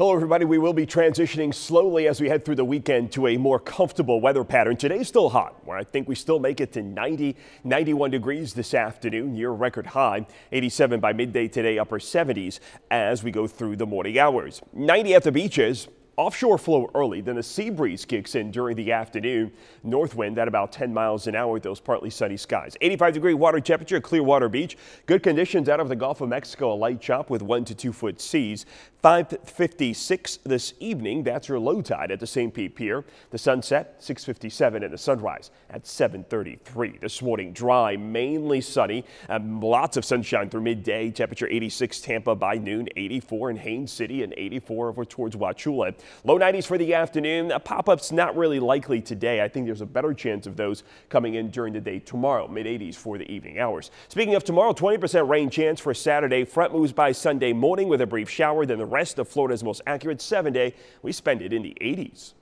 Hello, everybody. We will be transitioning slowly as we head through the weekend to a more comfortable weather pattern. Today's still hot, where I think we still make it to 90, 91 degrees this afternoon, near record high, 87 by midday today, upper 70s as we go through the morning hours. 90 at the beaches, Offshore flow early, then a sea breeze kicks in during the afternoon. North wind at about 10 miles an hour with those partly sunny skies. 85 degree water temperature, Clearwater Beach. Good conditions out of the Gulf of Mexico, a light chop with one to two foot seas. 556 this evening. That's your low tide at the St. Pete Pier. The sunset 657 and the sunrise at 733. This morning dry, mainly sunny. and um, lots of sunshine through midday. Temperature 86 Tampa by noon, 84 in Haines City and 84 over towards Wachula. Low 90s for the afternoon. Uh, pop-ups not really likely today. I think there's a better chance of those coming in during the day tomorrow. Mid-80s for the evening hours. Speaking of tomorrow, 20% rain chance for Saturday. Front moves by Sunday morning with a brief shower. Then the rest of Florida's most accurate seven-day. We spend it in the 80s.